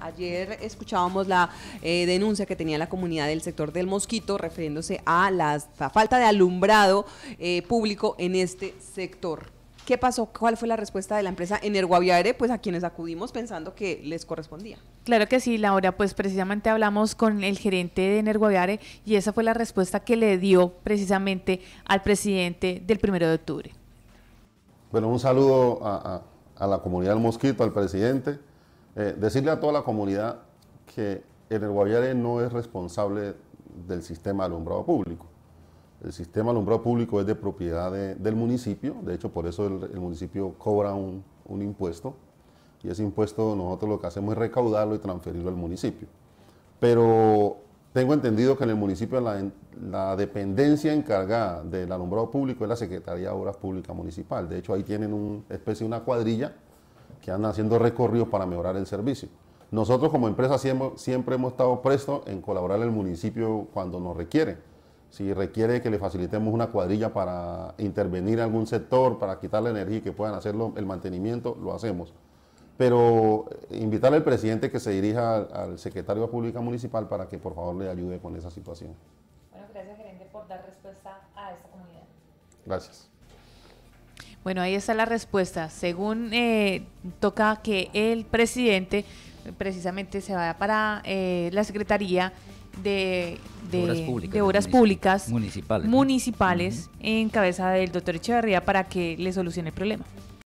Ayer escuchábamos la eh, denuncia que tenía la comunidad del sector del Mosquito refiriéndose a la falta de alumbrado eh, público en este sector. ¿Qué pasó? ¿Cuál fue la respuesta de la empresa Energuaviare? Pues a quienes acudimos pensando que les correspondía. Claro que sí, Laura, pues precisamente hablamos con el gerente de Energuaviare y esa fue la respuesta que le dio precisamente al presidente del primero de octubre. Bueno, un saludo a la comunidad del Mosquito, al presidente, eh, decirle a toda la comunidad que el Guaviare no es responsable del sistema alumbrado público. El sistema alumbrado público es de propiedad del municipio, de hecho por eso el, municipio cobra un, impuesto y ese impuesto nosotros lo que hacemos es recaudarlo y transferirlo al municipio. Pero tengo entendido que en el municipio la, la dependencia encargada del alumbrado público es la Secretaría de Obras Públicas Municipal. De hecho ahí tienen una especie de una cuadrilla que andan haciendo recorridos para mejorar el servicio. Nosotros como empresa siempre, hemos estado prestos en colaborar el municipio cuando nos requiere. Si requiere que le facilitemos una cuadrilla para intervenir en algún sector, para quitar la energía y que puedan hacer el mantenimiento, lo hacemos. Pero eh, invitar al presidente que se dirija al, secretario de Pública Municipal para que por favor le ayude con esa situación. Bueno, gracias gerente por dar respuesta a esta comunidad. Gracias. Bueno, ahí está la respuesta. Según eh, toca que el presidente eh, precisamente se vaya para eh, la Secretaría de, de Obras Públicas, municipales, en cabeza del doctor Echeverría para que le solucione el problema.